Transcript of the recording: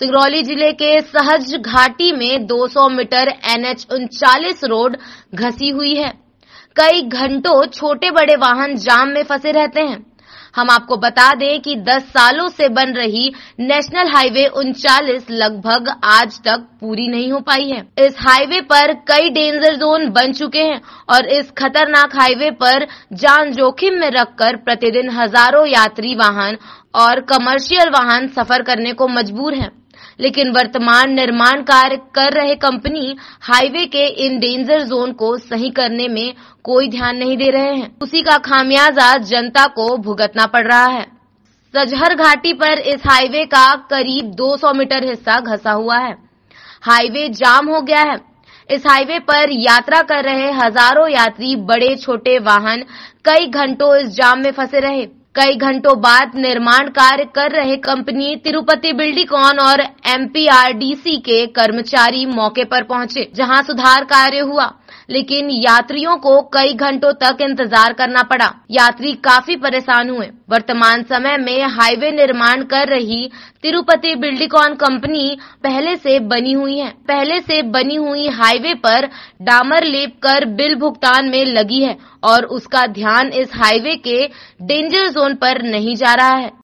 सिंगरौली जिले के सहज घाटी में 200 मीटर एनएच उनचालीस रोड घसी हुई है कई घंटों छोटे बड़े वाहन जाम में फंसे रहते हैं हम आपको बता दें कि 10 सालों से बन रही नेशनल हाईवे उनचालीस लगभग आज तक पूरी नहीं हो पाई है इस हाईवे पर कई डेंजर जोन बन चुके हैं और इस खतरनाक हाईवे पर जान जोखिम में रखकर प्रतिदिन हजारों यात्री वाहन और कमर्शियल वाहन सफर करने को मजबूर हैं। लेकिन वर्तमान निर्माण कार्य कर रहे कंपनी हाईवे के इन डेंजर जोन को सही करने में कोई ध्यान नहीं दे रहे हैं उसी का खामियाजा जनता को भुगतना पड़ रहा है सजहर घाटी पर इस हाईवे का करीब 200 मीटर हिस्सा घसा हुआ है हाईवे जाम हो गया है इस हाईवे पर यात्रा कर रहे हजारों यात्री बड़े छोटे वाहन कई घंटों इस जाम में फंसे रहे कई घंटों बाद निर्माण कार्य कर रहे कंपनी तिरुपति बिल्डिकॉन और एमपीआरडीसी के कर्मचारी मौके पर पहुंचे जहां सुधार कार्य हुआ लेकिन यात्रियों को कई घंटों तक इंतजार करना पड़ा यात्री काफी परेशान हुए वर्तमान समय में हाईवे निर्माण कर रही तिरुपति बिल्डिकॉन कंपनी पहले से बनी हुई है पहले से बनी हुई हाईवे पर डामर लेप कर बिल भुगतान में लगी है और उसका ध्यान इस हाईवे के डेंजर जोन पर नहीं जा रहा है